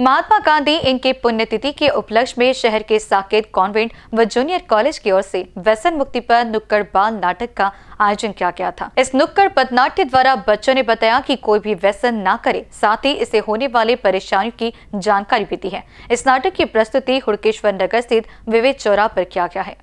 महात्मा गांधी इनके पुण्यतिथि के उपलक्ष्य में शहर के साकेत कॉन्वेंट व जूनियर कॉलेज की ओर से व्यसन मुक्ति पर नुक्कड़ बाल नाटक का आयोजन किया गया था इस नुक्कड़ पदनाट्य द्वारा बच्चों ने बताया कि कोई भी व्यसन ना करे साथ ही इसे होने वाले परेशानियों की जानकारी भी दी है इस नाटक की प्रस्तुति हुड़केश्वर नगर स्थित विवेक चौरा पर किया गया है